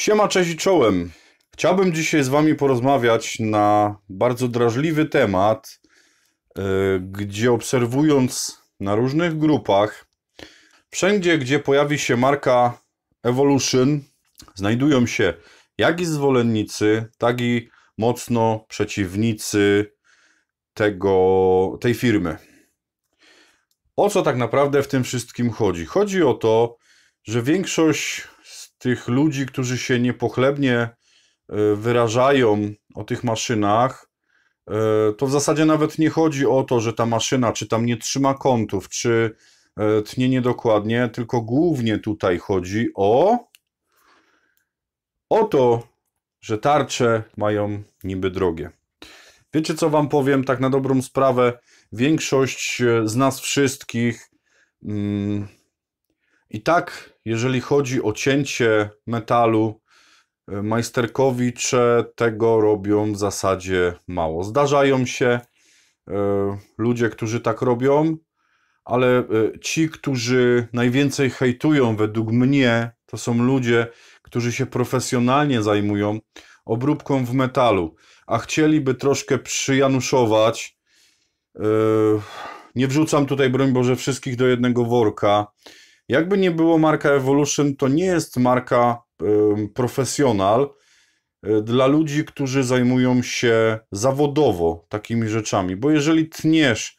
Siema, cześć czołem. Chciałbym dzisiaj z Wami porozmawiać na bardzo drażliwy temat, e, gdzie obserwując na różnych grupach, wszędzie gdzie pojawi się marka Evolution, znajdują się jak i zwolennicy, tak i mocno przeciwnicy tego, tej firmy. O co tak naprawdę w tym wszystkim chodzi? Chodzi o to, że większość tych ludzi, którzy się niepochlebnie e, wyrażają o tych maszynach, e, to w zasadzie nawet nie chodzi o to, że ta maszyna czy tam nie trzyma kątów, czy e, tnie niedokładnie, tylko głównie tutaj chodzi o o to, że tarcze mają niby drogie. Wiecie co wam powiem, tak na dobrą sprawę, większość z nas wszystkich mm, i tak, jeżeli chodzi o cięcie metalu, e, majsterkowicze tego robią w zasadzie mało. Zdarzają się e, ludzie, którzy tak robią, ale e, ci, którzy najwięcej hejtują, według mnie, to są ludzie, którzy się profesjonalnie zajmują obróbką w metalu, a chcieliby troszkę przyjanuszować. Nie wrzucam tutaj, broń Boże, wszystkich do jednego worka, jakby nie było marka Evolution, to nie jest marka profesjonal e, dla ludzi, którzy zajmują się zawodowo takimi rzeczami, bo jeżeli tniesz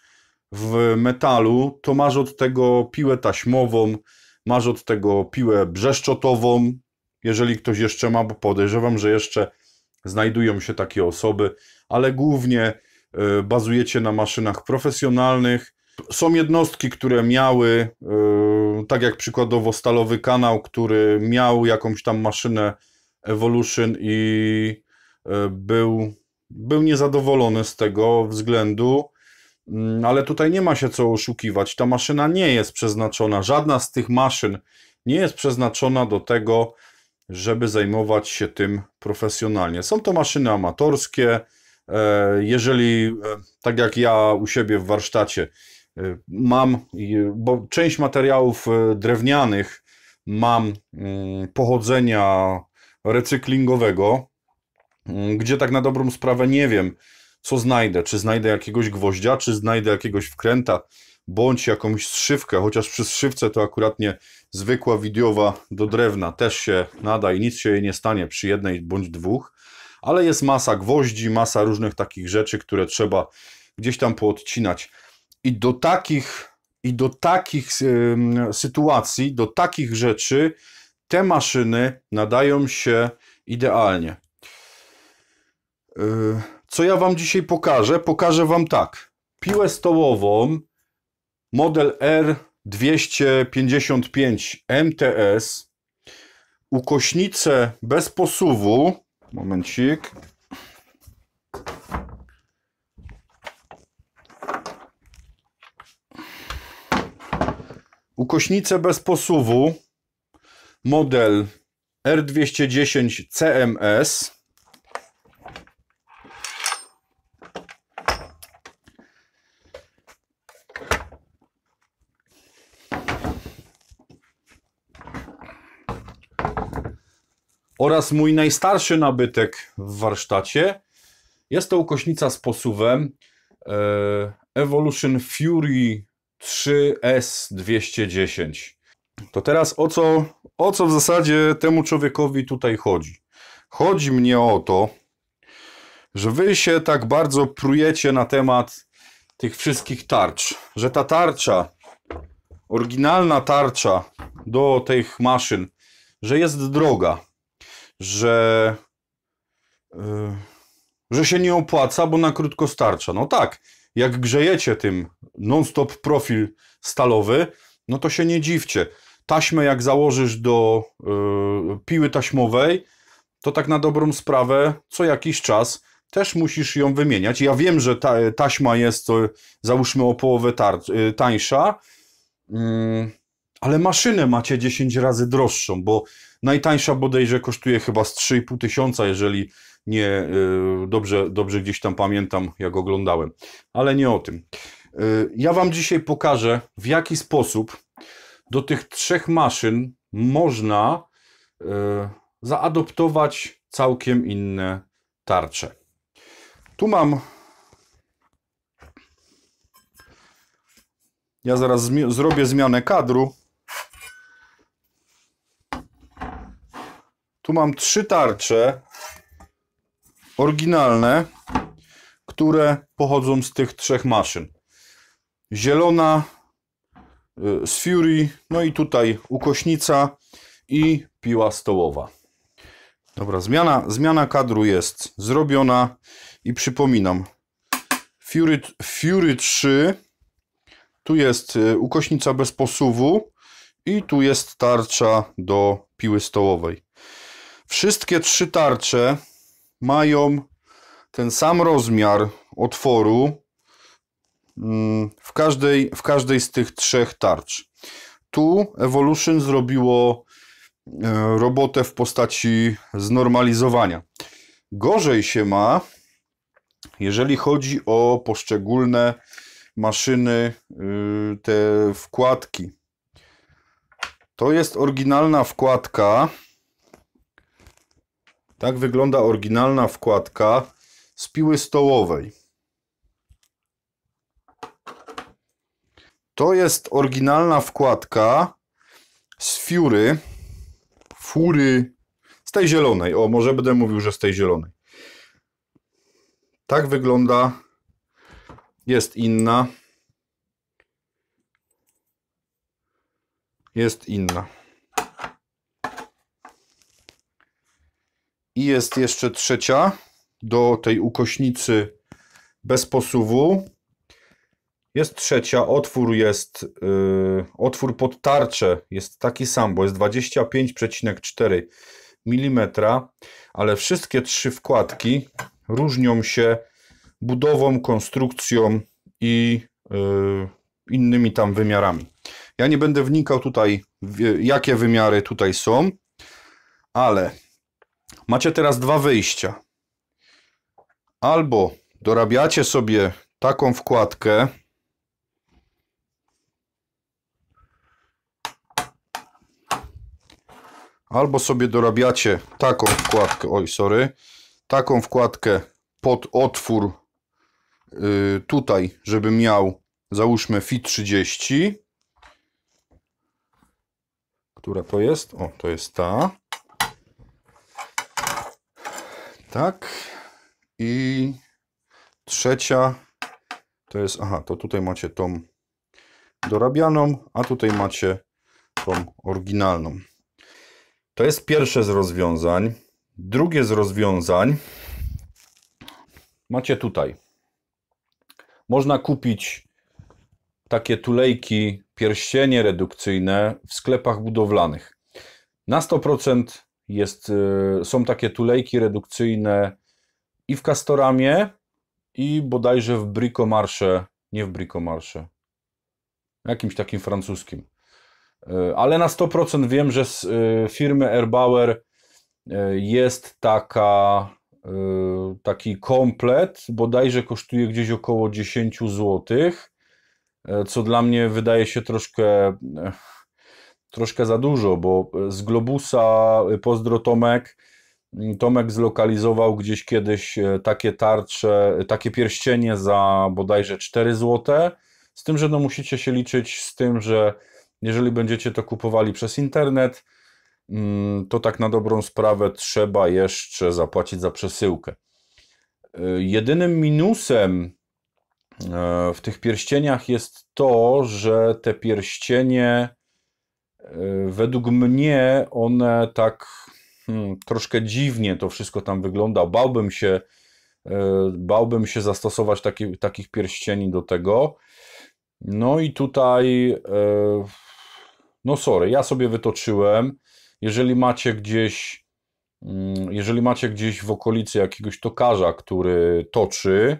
w metalu, to masz od tego piłę taśmową, masz od tego piłę brzeszczotową, jeżeli ktoś jeszcze ma, bo podejrzewam, że jeszcze znajdują się takie osoby, ale głównie e, bazujecie na maszynach profesjonalnych, są jednostki, które miały, e, tak jak przykładowo Stalowy Kanał, który miał jakąś tam maszynę Evolution i e, był, był niezadowolony z tego względu, mm, ale tutaj nie ma się co oszukiwać. Ta maszyna nie jest przeznaczona, żadna z tych maszyn nie jest przeznaczona do tego, żeby zajmować się tym profesjonalnie. Są to maszyny amatorskie. E, jeżeli, tak jak ja u siebie w warsztacie, Y, mam, y, bo część materiałów y, drewnianych mam mm, pochodzenia recyklingowego, mm, gdzie tak na dobrą sprawę nie wiem, co znajdę. Czy znajdę jakiegoś gwoździa, czy znajdę jakiegoś wkręta, bądź jakąś strzywkę, chociaż przy strzywce to akurat nie zwykła widiowa do drewna też się nada i nic się jej nie stanie przy jednej bądź dwóch, ale jest masa gwoździ, masa różnych takich rzeczy, które trzeba gdzieś tam poodcinać. I do takich, i do takich sytuacji, do takich rzeczy te maszyny nadają się idealnie. E, co ja Wam dzisiaj pokażę? Pokażę Wam tak. Piłę stołową model R255 MTS ukośnicę bez posuwu momencik Ukośnice bez posuwu, model R210 CMS. Oraz mój najstarszy nabytek w warsztacie. Jest to ukośnica z posuwem e, Evolution Fury 3S210. To teraz o co, o co w zasadzie temu człowiekowi tutaj chodzi? Chodzi mnie o to, że wy się tak bardzo prujecie na temat tych wszystkich tarcz, że ta tarcza, oryginalna tarcza do tych maszyn, że jest droga, że, yy, że się nie opłaca, bo na krótko starcza. No tak, jak grzejecie tym non-stop profil stalowy, no to się nie dziwcie. Taśmę jak założysz do y, piły taśmowej, to tak na dobrą sprawę co jakiś czas też musisz ją wymieniać. Ja wiem, że ta, taśma jest to, y, załóżmy o połowę y, tańsza, ale maszynę macie 10 razy droższą, bo najtańsza bodajże kosztuje chyba z 3,5 tysiąca, jeżeli nie e, dobrze, dobrze gdzieś tam pamiętam, jak oglądałem, ale nie o tym. E, ja Wam dzisiaj pokażę, w jaki sposób do tych trzech maszyn można e, zaadoptować całkiem inne tarcze. Tu mam. Ja zaraz zmi zrobię zmianę kadru. Tu mam trzy tarcze oryginalne, które pochodzą z tych trzech maszyn. Zielona y, z Fury, no i tutaj ukośnica i piła stołowa. Dobra, zmiana, zmiana kadru jest zrobiona i przypominam, Fury, Fury 3, tu jest y, ukośnica bez posuwu i tu jest tarcza do piły stołowej. Wszystkie trzy tarcze mają ten sam rozmiar otworu mm, w każdej, w każdej z tych trzech tarcz. Tu Evolution zrobiło e, robotę w postaci znormalizowania. Gorzej się ma, jeżeli chodzi o poszczególne maszyny, y, te wkładki. To jest oryginalna wkładka tak wygląda oryginalna wkładka z piły stołowej. To jest oryginalna wkładka z Fury, Fury, z tej zielonej. O, może będę mówił, że z tej zielonej. Tak wygląda. Jest inna. Jest inna. I jest jeszcze trzecia do tej ukośnicy bez posuwu. Jest trzecia, otwór jest, yy, otwór pod tarczę jest taki sam, bo jest 25,4 mm, ale wszystkie trzy wkładki różnią się budową, konstrukcją i yy, innymi tam wymiarami. Ja nie będę wnikał tutaj, w, jakie wymiary tutaj są, ale Macie teraz dwa wyjścia. Albo dorabiacie sobie taką wkładkę, albo sobie dorabiacie taką wkładkę, oj sorry, taką wkładkę pod otwór yy, tutaj, żeby miał załóżmy fit 30 która to jest? O, to jest ta. Tak. I trzecia to jest, aha, to tutaj macie tą dorabianą, a tutaj macie tą oryginalną. To jest pierwsze z rozwiązań. Drugie z rozwiązań macie tutaj. Można kupić takie tulejki, pierścienie redukcyjne w sklepach budowlanych. Na 100% jest, y, są takie tulejki redukcyjne i w Castoramie, i bodajże w Bricomarsze, nie w Bricomarsze, jakimś takim francuskim. Y, ale na 100% wiem, że z y, firmy Erbauer jest taka, taki komplet, bodajże kosztuje gdzieś około 10 zł, co dla mnie wydaje się troszkę troszkę za dużo, bo e, z Globusa e, pozdro Tomek, mm, Tomek zlokalizował gdzieś kiedyś e, takie tarcze, takie pierścienie za bodajże 4 zł. Z tym, że no musicie się liczyć z tym, że jeżeli będziecie to kupowali przez internet, mm, to tak na dobrą sprawę trzeba jeszcze zapłacić za przesyłkę. Jedynym minusem w tych pierścieniach jest to, że te pierścienie Y, według mnie one tak hmm, troszkę dziwnie to wszystko tam wygląda. Bałbym się, y, bałbym się zastosować taki, takich pierścieni do tego. No i tutaj, y, no sorry, ja sobie wytoczyłem. Jeżeli macie gdzieś, mm, jeżeli macie gdzieś w okolicy jakiegoś tokarza, który toczy,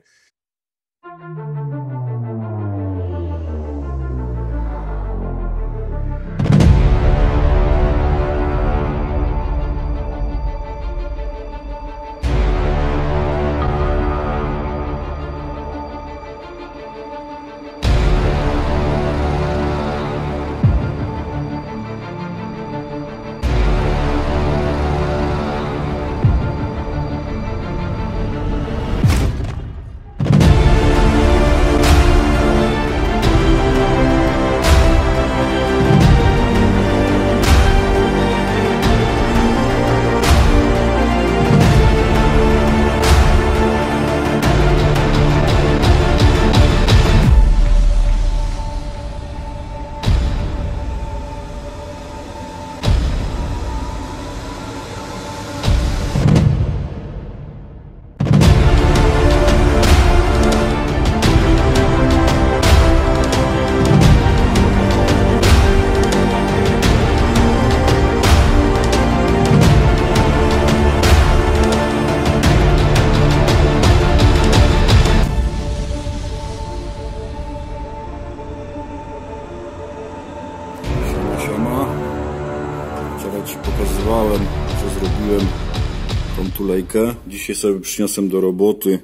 Dzisiaj sobie przyniosłem do roboty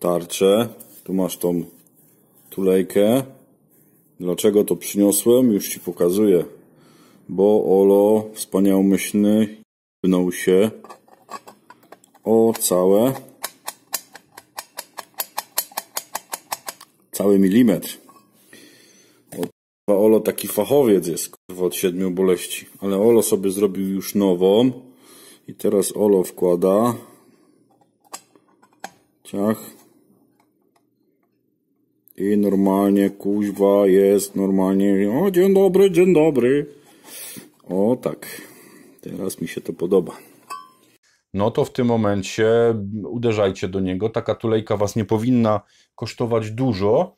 tarczę. Tu masz tą tulejkę. Dlaczego to przyniosłem? Już Ci pokazuję. Bo Olo, wspaniałomyślny, pnął się o całe cały milimetr. Olo taki fachowiec jest kurwa, od siedmiu boleści. Ale Olo sobie zrobił już nową. I teraz Olo wkłada i normalnie kuźwa jest, normalnie, o dzień dobry, dzień dobry. O tak, teraz mi się to podoba. No to w tym momencie uderzajcie do niego. Taka tulejka Was nie powinna kosztować dużo,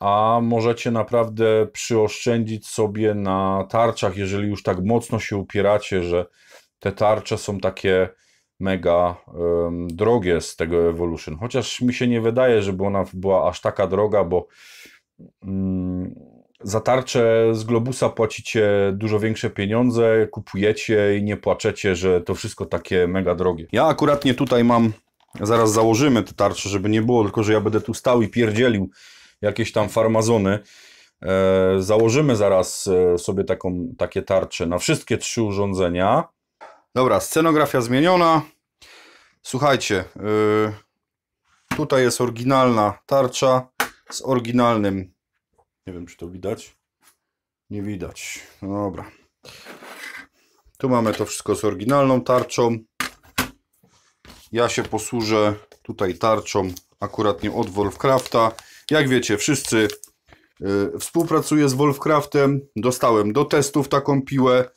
a możecie naprawdę przyoszczędzić sobie na tarczach, jeżeli już tak mocno się upieracie, że te tarcze są takie mega um, drogie z tego Evolution. Chociaż mi się nie wydaje, żeby ona była aż taka droga, bo um, za tarczę z Globusa płacicie dużo większe pieniądze, kupujecie i nie płaczecie, że to wszystko takie mega drogie. Ja akurat nie tutaj mam, zaraz założymy te tarcze, żeby nie było tylko, że ja będę tu stał i pierdzielił jakieś tam farmazony. E, założymy zaraz e, sobie taką, takie tarcze na wszystkie trzy urządzenia. Dobra, scenografia zmieniona. Słuchajcie, y, tutaj jest oryginalna tarcza z oryginalnym. Nie wiem, czy to widać. Nie widać. No dobra. Tu mamy to wszystko z oryginalną tarczą. Ja się posłużę tutaj tarczą akurat nie od Wolfcrafta. Jak wiecie, wszyscy y, współpracuję z Wolfcraftem. Dostałem do testów taką piłę.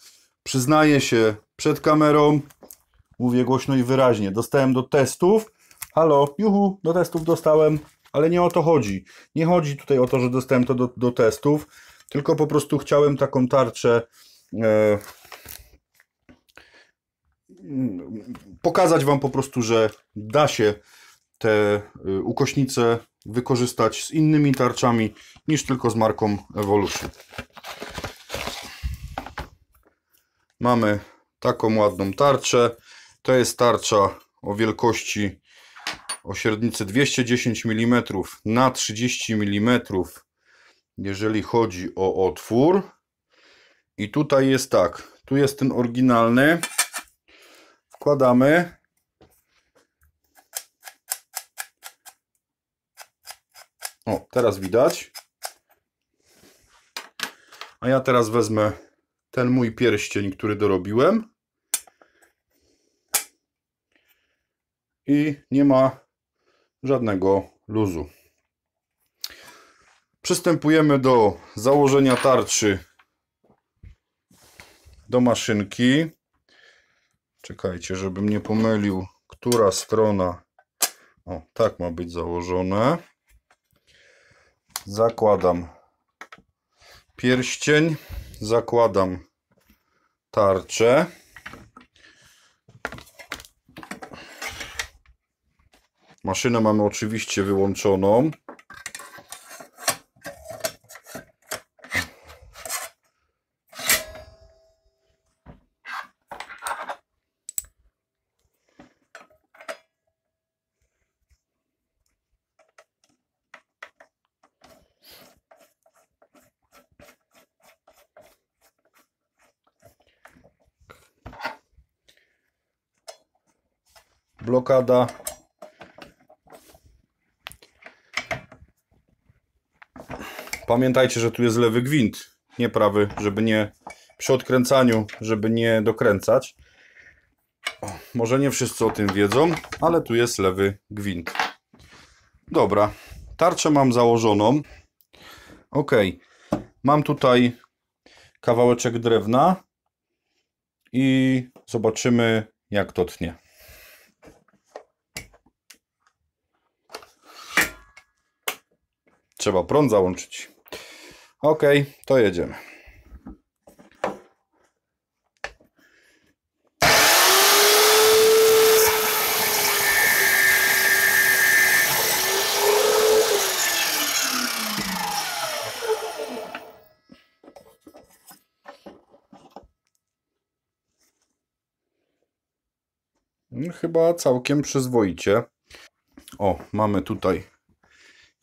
Przyznaję się przed kamerą, mówię głośno i wyraźnie, dostałem do testów. Halo, juhu, do testów dostałem, ale nie o to chodzi. Nie chodzi tutaj o to, że dostałem to do, do testów, tylko po prostu chciałem taką tarczę e, pokazać Wam po prostu, że da się te e, ukośnice wykorzystać z innymi tarczami niż tylko z marką Evolution mamy taką ładną tarczę. To jest tarcza o wielkości o średnicy 210 mm na 30 mm, jeżeli chodzi o otwór. I tutaj jest tak, tu jest ten oryginalny. Wkładamy. O, teraz widać. A ja teraz wezmę ten mój pierścień, który dorobiłem. I nie ma żadnego luzu. Przystępujemy do założenia tarczy do maszynki. Czekajcie, żebym nie pomylił, która strona. O, tak ma być założone. Zakładam pierścień zakładam tarczę. Maszynę mamy oczywiście wyłączoną. blokada. Pamiętajcie, że tu jest lewy gwint, nie prawy, żeby nie przy odkręcaniu, żeby nie dokręcać. Może nie wszyscy o tym wiedzą, ale tu jest lewy gwint. Dobra, tarczę mam założoną. Ok, mam tutaj kawałeczek drewna i zobaczymy jak to tnie. Trzeba prąd załączyć. Ok, to jedziemy. Chyba całkiem przyzwoicie. O, mamy tutaj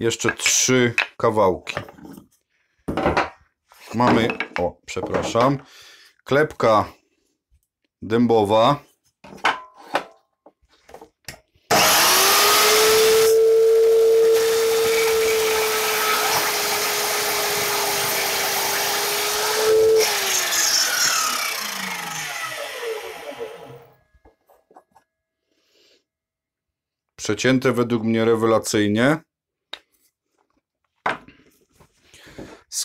jeszcze trzy kawałki. Mamy, o, przepraszam, klepka dębowa. Przecięte według mnie rewelacyjnie.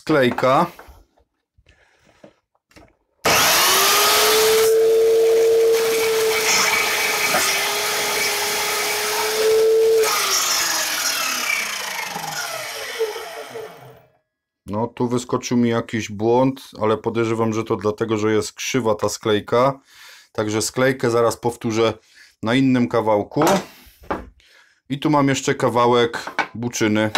sklejka. No, tu wyskoczył mi jakiś błąd, ale podejrzewam, że to dlatego, że jest krzywa ta sklejka. Także sklejkę zaraz powtórzę na innym kawałku. I tu mam jeszcze kawałek buczyny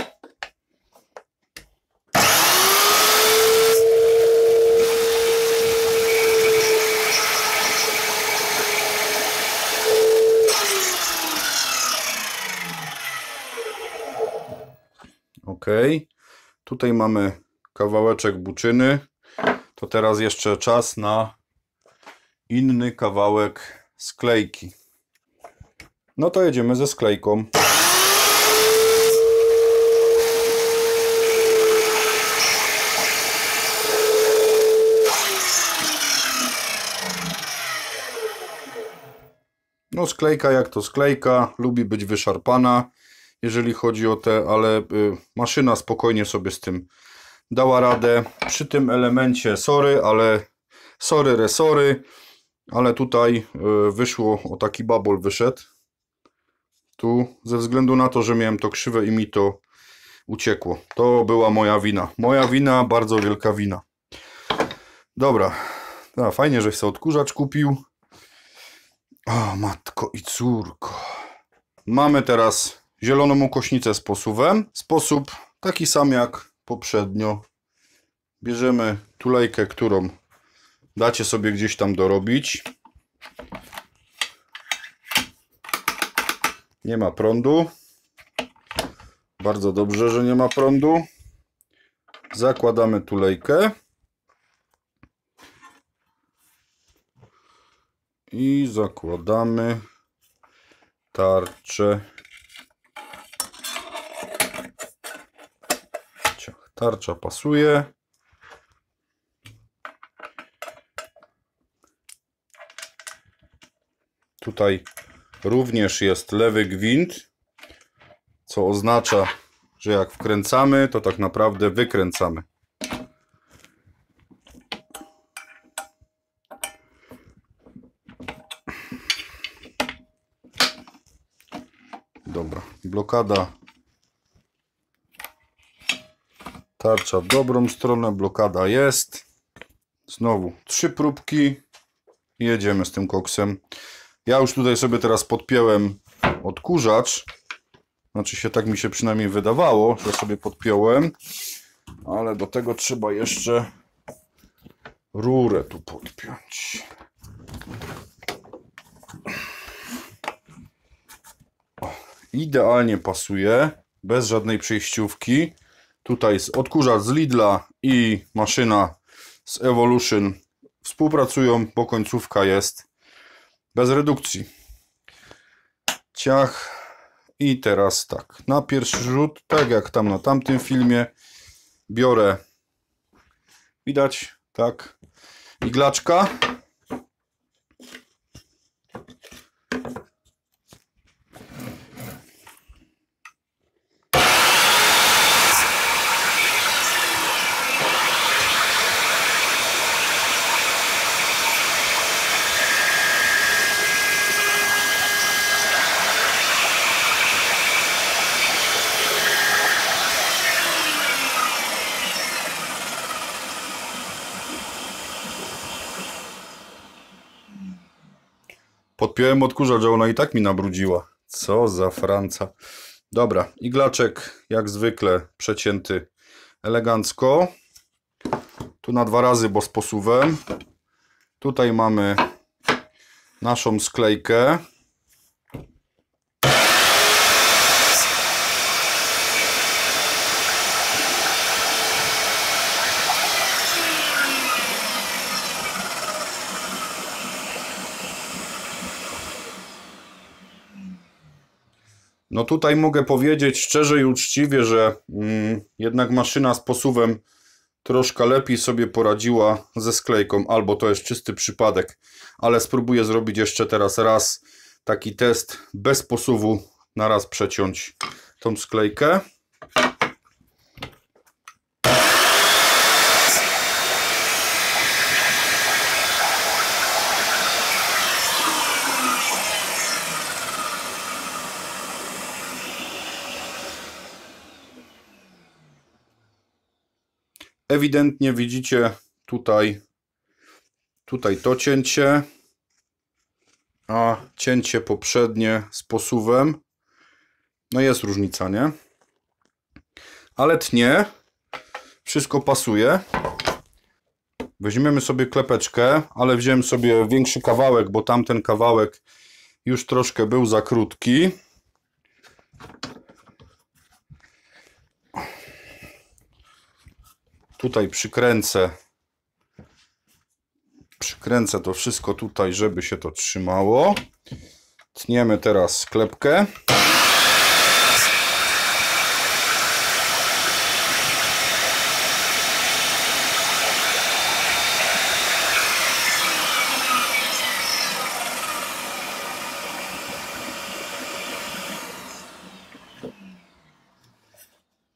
Tutaj mamy kawałeczek buczyny. To teraz jeszcze czas na inny kawałek sklejki. No to jedziemy ze sklejką. No sklejka jak to sklejka, lubi być wyszarpana jeżeli chodzi o te, ale y, maszyna spokojnie sobie z tym dała radę. Przy tym elemencie sory, ale sory resory, ale tutaj y, wyszło, o taki babol wyszedł. Tu ze względu na to, że miałem to krzywe i mi to uciekło. To była moja wina. Moja wina, bardzo wielka wina. Dobra. A, fajnie, żeś sobie odkurzacz kupił. O, matko i córko. Mamy teraz zieloną kośnicę z posuwem. Sposób taki sam jak poprzednio. Bierzemy tulejkę, którą dacie sobie gdzieś tam dorobić. Nie ma prądu. Bardzo dobrze, że nie ma prądu. Zakładamy tulejkę. I zakładamy tarczę Tarcza pasuje. Tutaj również jest lewy gwint, co oznacza, że jak wkręcamy, to tak naprawdę wykręcamy. Dobra, blokada Tarcza w dobrą stronę, blokada jest. Znowu trzy próbki. Jedziemy z tym koksem. Ja już tutaj sobie teraz podpiąłem odkurzacz. Znaczy się tak mi się przynajmniej wydawało, że sobie podpiąłem. Ale do tego trzeba jeszcze rurę tu podpiąć. idealnie pasuje, bez żadnej przejściówki. Tutaj jest odkurzacz z Lidla i maszyna z Evolution współpracują, bo końcówka jest bez redukcji. Ciach. I teraz tak, na pierwszy rzut, tak jak tam na tamtym filmie, biorę, widać, tak, iglaczka, Podpiąłem odkurzacz, a ona i tak mi nabrudziła. Co za franca. Dobra, iglaczek jak zwykle przecięty elegancko. Tu na dwa razy, bo z posuwem. Tutaj mamy naszą sklejkę. No tutaj mogę powiedzieć szczerze i uczciwie, że mm, jednak maszyna z posuwem troszkę lepiej sobie poradziła ze sklejką, albo to jest czysty przypadek, ale spróbuję zrobić jeszcze teraz raz taki test bez posuwu, na raz przeciąć tą sklejkę. Ewidentnie widzicie tutaj, tutaj to cięcie, a cięcie poprzednie z posuwem. No jest różnica, nie? Ale tnie, wszystko pasuje. Weźmiemy sobie klepeczkę, ale wziąłem sobie większy kawałek, bo tamten kawałek już troszkę był za krótki. tutaj przykręcę przykręcę to wszystko tutaj, żeby się to trzymało. Tniemy teraz sklepkę.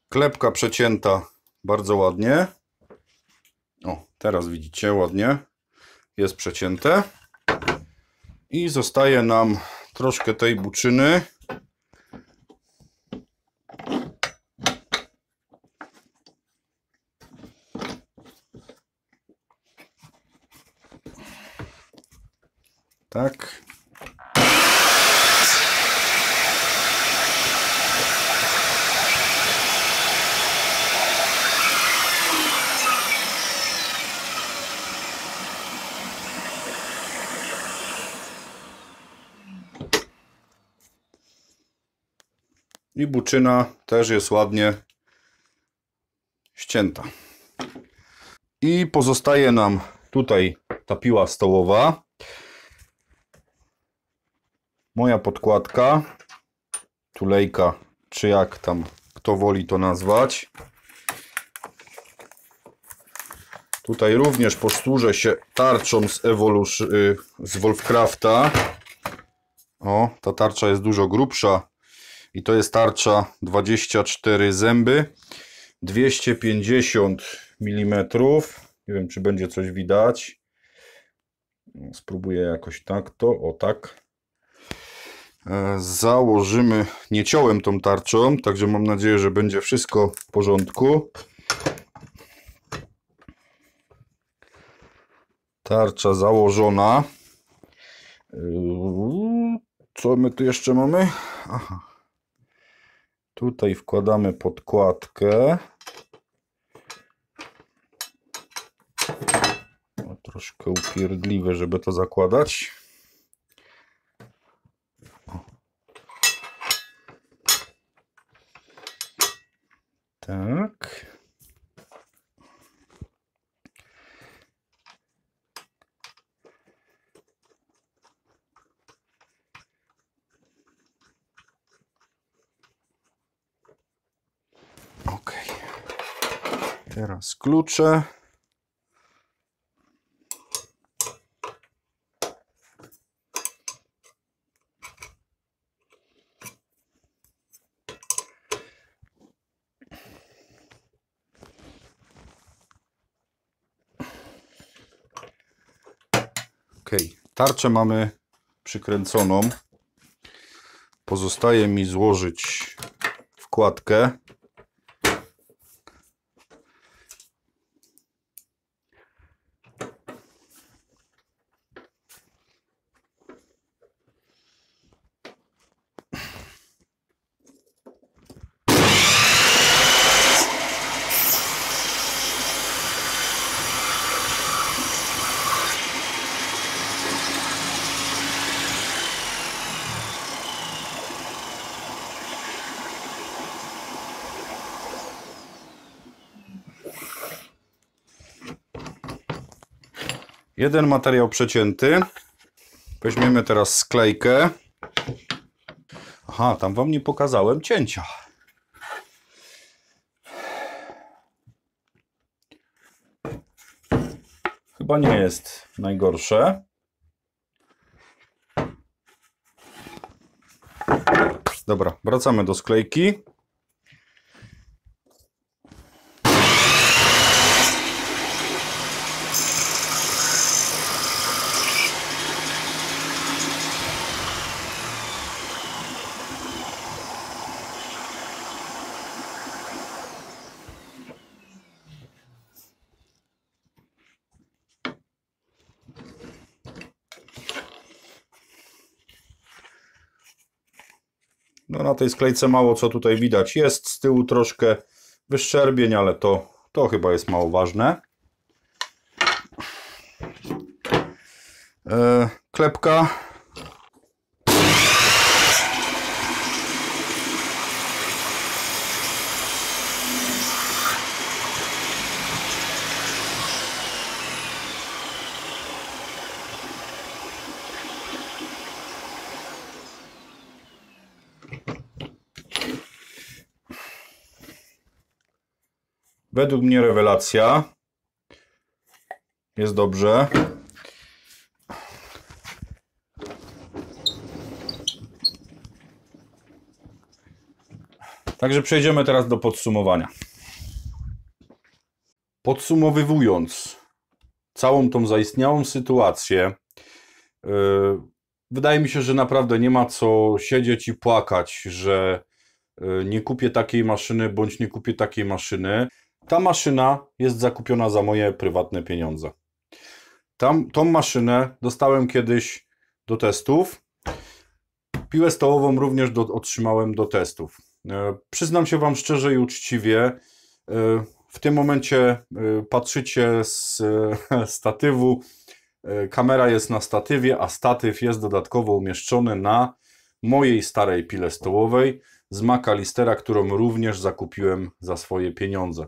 Klepka przecięta bardzo ładnie. O, teraz widzicie ładnie jest przecięte. I zostaje nam troszkę tej buczyny. buczyna też jest ładnie ścięta. I pozostaje nam tutaj ta piła stołowa. Moja podkładka, tulejka, czy jak tam kto woli to nazwać. Tutaj również posłużę się tarczą z, Evolution, y, z Wolfcrafta. O, ta tarcza jest dużo grubsza i to jest tarcza 24 zęby, 250 mm. Nie wiem, czy będzie coś widać. No, spróbuję jakoś tak to, o tak. E, założymy, nie ciąłem tą tarczą, także mam nadzieję, że będzie wszystko w porządku. Tarcza założona. E, co my tu jeszcze mamy? Aha, Tutaj wkładamy podkładkę. O, troszkę upierdliwe, żeby to zakładać. Tak. Teraz klucze. Okay, tarczę mamy przykręconą. Pozostaje mi złożyć wkładkę. Jeden materiał przecięty. Weźmiemy teraz sklejkę. Aha, tam Wam nie pokazałem cięcia. Chyba nie jest najgorsze. Dobra, wracamy do sklejki. tej sklejce mało co tutaj widać. Jest z tyłu troszkę wyszczerbień, ale to, to chyba jest mało ważne. E, klepka Według mnie rewelacja. Jest dobrze. Także przejdziemy teraz do podsumowania. Podsumowywując całą tą zaistniałą sytuację, y, wydaje mi się, że naprawdę nie ma co siedzieć i płakać, że y, nie kupię takiej maszyny bądź nie kupię takiej maszyny. Ta maszyna jest zakupiona za moje prywatne pieniądze. Tam, tą maszynę dostałem kiedyś do testów. Piłę stołową również do, otrzymałem do testów. E, przyznam się Wam szczerze i uczciwie, e, w tym momencie e, patrzycie z e, statywu. E, kamera jest na statywie, a statyw jest dodatkowo umieszczony na mojej starej pile stołowej z Macalistera, którą również zakupiłem za swoje pieniądze.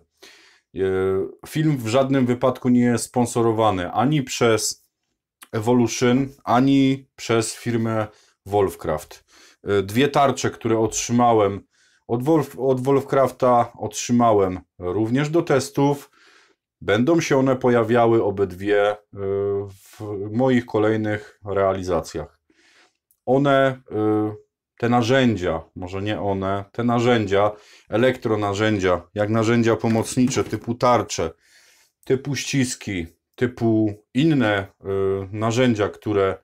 E, film w żadnym wypadku nie jest sponsorowany ani przez Evolution, ani przez firmę Wolfcraft. E, dwie tarcze, które otrzymałem od, Wolf, od Wolfcrafta, otrzymałem również do testów. Będą się one pojawiały obydwie e, w moich kolejnych realizacjach. One te narzędzia, może nie one, te narzędzia, elektronarzędzia, jak narzędzia pomocnicze typu tarcze, typu ściski, typu inne y, narzędzia, które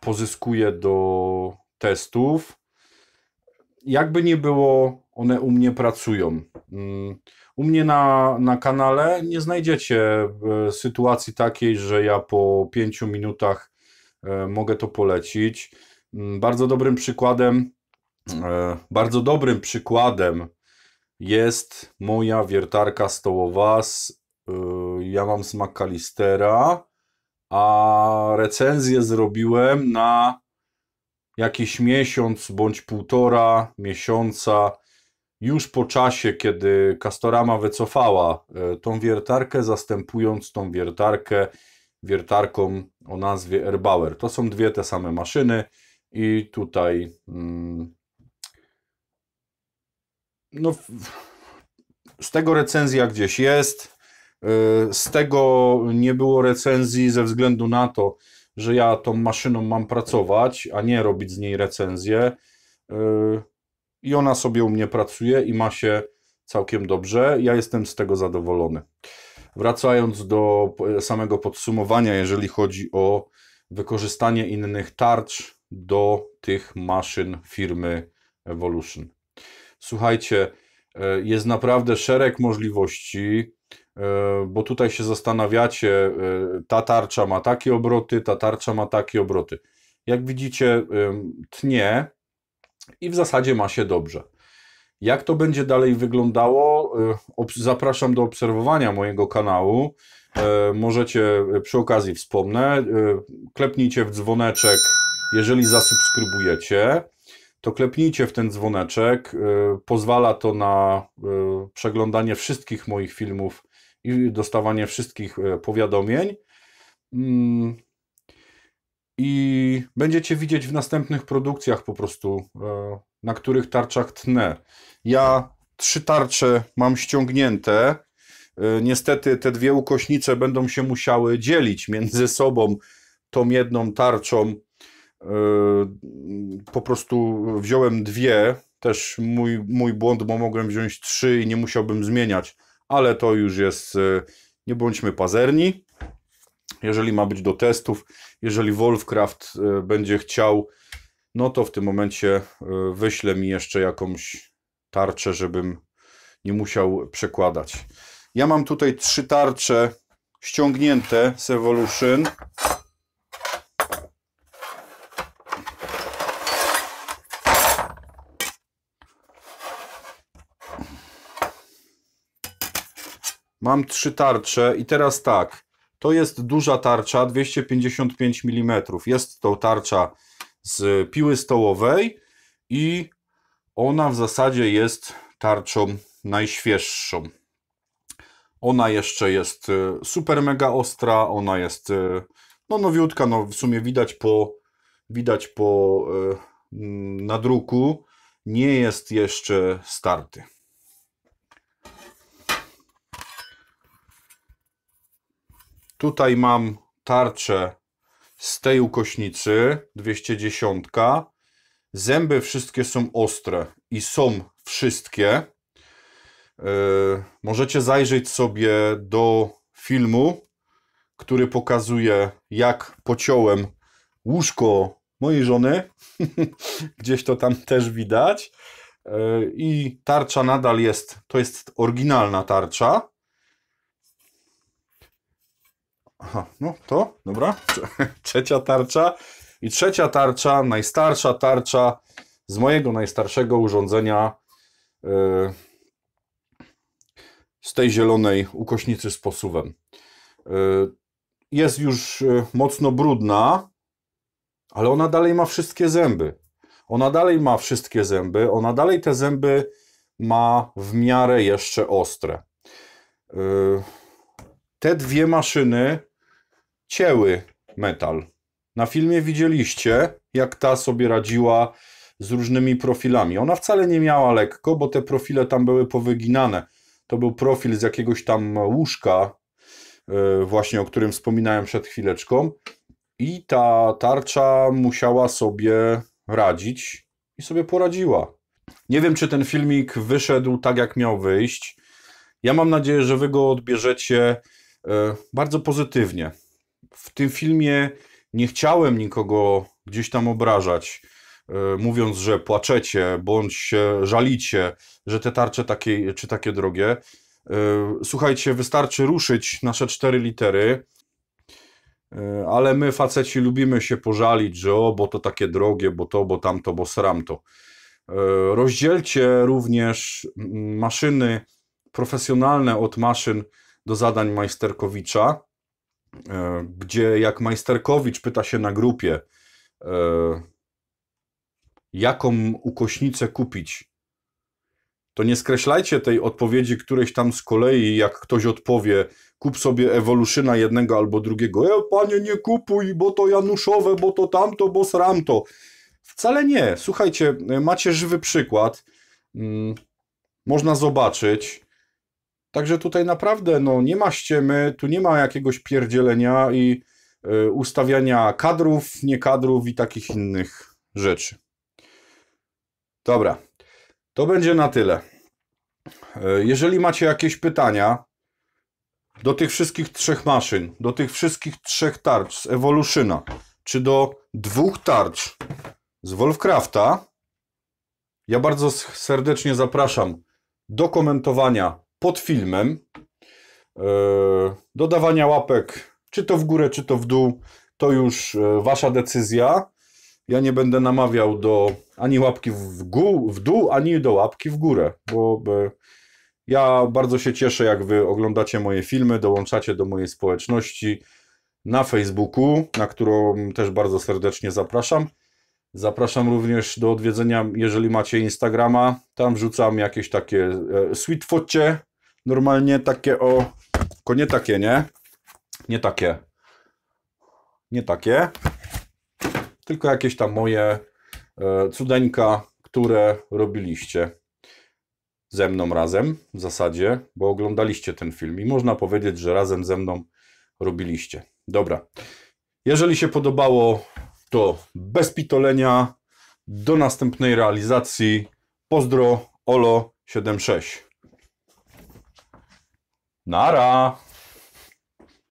pozyskuję do testów, jakby nie było, one u mnie pracują. Mm, u mnie na, na kanale nie znajdziecie y, sytuacji takiej, że ja po pięciu minutach y, mogę to polecić. Mm, bardzo dobrym przykładem, e, bardzo dobrym przykładem jest moja wiertarka stołowa. Z, y, ja mam z McAllistera, a recenzję zrobiłem na jakiś miesiąc bądź półtora miesiąca już po czasie, kiedy Castorama wycofała e, tą wiertarkę, zastępując tą wiertarkę wiertarką o nazwie Erbauer. To są dwie te same maszyny. I tutaj mm, no, z tego recenzja gdzieś jest. Y, z tego nie było recenzji ze względu na to, że ja tą maszyną mam pracować, a nie robić z niej recenzję. Y, I ona sobie u mnie pracuje i ma się całkiem dobrze. Ja jestem z tego zadowolony. Wracając do e, samego podsumowania, jeżeli chodzi o wykorzystanie innych tarcz, do tych maszyn firmy Evolution. Słuchajcie, e, jest naprawdę szereg możliwości, e, bo tutaj się zastanawiacie, e, ta tarcza ma takie obroty, ta tarcza ma takie obroty. Jak widzicie, tnie i w zasadzie ma się dobrze. Jak to będzie dalej wyglądało? Zapraszam do obserwowania mojego kanału. Możecie przy okazji wspomnę, klepnijcie w dzwoneczek. Jeżeli zasubskrybujecie, to klepnijcie w ten dzwoneczek. Y, pozwala to na y, przeglądanie wszystkich moich filmów i dostawanie wszystkich y, powiadomień. Mm. I będziecie widzieć w następnych produkcjach po prostu, na których tarczach tnę. Ja trzy tarcze mam ściągnięte. Niestety te dwie ukośnice będą się musiały dzielić między sobą tą jedną tarczą Yy, po prostu wziąłem dwie, też mój, mój błąd, bo mogłem wziąć trzy i nie musiałbym zmieniać, ale to już jest, yy, nie bądźmy pazerni, jeżeli ma być do testów, jeżeli Wolfcraft yy, będzie chciał, no to w tym momencie wyśle mi jeszcze jakąś tarczę, żebym nie musiał przekładać. Ja mam tutaj trzy tarcze ściągnięte z Evolution. Mam trzy tarcze i teraz tak. To jest duża tarcza, 255 mm. Jest to tarcza z piły stołowej i ona w zasadzie jest tarczą najświeższą. Ona jeszcze jest e, super mega ostra, ona jest e, no nowiutka, no w sumie widać po, widać po yy, e, nadruku, nie jest jeszcze starty. Tutaj mam tarczę z tej ukośnicy 210. Zęby wszystkie są ostre i są wszystkie. Yy, możecie zajrzeć sobie do filmu, który pokazuje, jak pociąłem łóżko mojej żony. Gdzieś to tam też widać. Yy, I tarcza nadal jest, to jest oryginalna tarcza. Aha, no to, dobra. Trzecia tarcza. I trzecia tarcza, najstarsza tarcza z mojego najstarszego urządzenia. E, z tej zielonej ukośnicy z posuwem. E, jest już e, mocno brudna, ale ona dalej ma wszystkie zęby. Ona dalej ma wszystkie zęby, ona dalej te zęby ma w miarę jeszcze ostre. Te dwie maszyny cięły metal. Na filmie widzieliście, jak ta sobie radziła z różnymi profilami. Ona wcale nie miała lekko, bo te profile tam były powyginane. To był profil z jakiegoś tam łóżka, e, właśnie o którym wspominałem przed chwileczką. I ta tarcza musiała sobie radzić i sobie poradziła. Nie wiem, czy ten filmik wyszedł tak, jak miał wyjść. Ja mam nadzieję, że wy go odbierzecie e, bardzo pozytywnie w tym filmie nie chciałem nikogo gdzieś tam obrażać, e, mówiąc, że płaczecie bądź żalicie, że te tarcze takie czy takie drogie. E, słuchajcie, wystarczy ruszyć nasze cztery litery, e, ale my faceci lubimy się pożalić, że o, bo to takie drogie, bo to, bo tamto, bo to. Rozdzielcie również mm, maszyny profesjonalne od maszyn do zadań majsterkowicza. E, gdzie jak Majsterkowicz pyta się na grupie, e, jaką ukośnicę kupić, to nie skreślajcie tej odpowiedzi którejś tam z kolei, jak ktoś odpowie, kup sobie Evolution'a jednego albo drugiego, e panie nie kupuj, bo to Januszowe, bo to tamto, bo sramto. Wcale nie. Słuchajcie, macie żywy przykład. Mm, można zobaczyć Także tutaj naprawdę no, nie ma ściemy, tu nie ma jakiegoś pierdzielenia i y, ustawiania kadrów, nie kadrów i takich innych rzeczy. Dobra, to będzie na tyle. Y, jeżeli macie jakieś pytania do tych wszystkich trzech maszyn, do tych wszystkich trzech tarcz z Evolutiona, czy do dwóch tarcz z Wolfcrafta, ja bardzo serdecznie zapraszam do komentowania pod filmem. E, dodawania łapek, czy to w górę, czy to w dół, to już e, wasza decyzja. Ja nie będę namawiał do ani łapki w, gół, w dół, ani do łapki w górę, bo ja bardzo się cieszę, jak wy oglądacie moje filmy, dołączacie do mojej społeczności na Facebooku, na którą też bardzo serdecznie zapraszam. Zapraszam również do odwiedzenia, jeżeli macie Instagrama. Tam wrzucam jakieś takie e, sweet focie, normalnie takie o, tylko nie takie, nie? Nie takie. Nie takie. Tylko jakieś tam moje e, cudeńka, które robiliście ze mną razem w zasadzie, bo oglądaliście ten film i można powiedzieć, że razem ze mną robiliście. Dobra. Jeżeli się podobało, to bez pitolenia. Do następnej realizacji. Pozdro, Olo76. Nara!